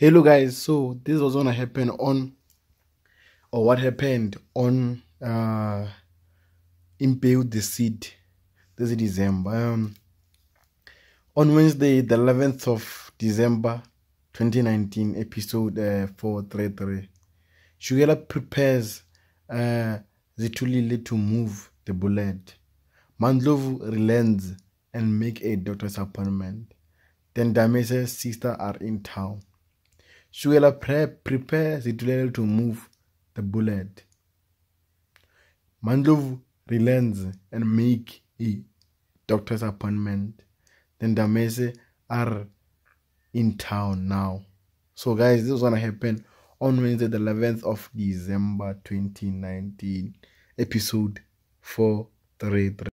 hello guys so this was gonna happen on or what happened on uh impale the seed this is december um on wednesday the 11th of december 2019 episode uh, 433 shugela prepares uh zithulile to move the bullet mandlovu relents and make a doctor's appointment then damese's sister are in town Suela prepares Hitlel to move the bullet. Mandlov relents and makes a doctor's appointment. Then Damese are in town now. So guys, this is gonna happen on Wednesday, the 11th of December 2019, episode 433.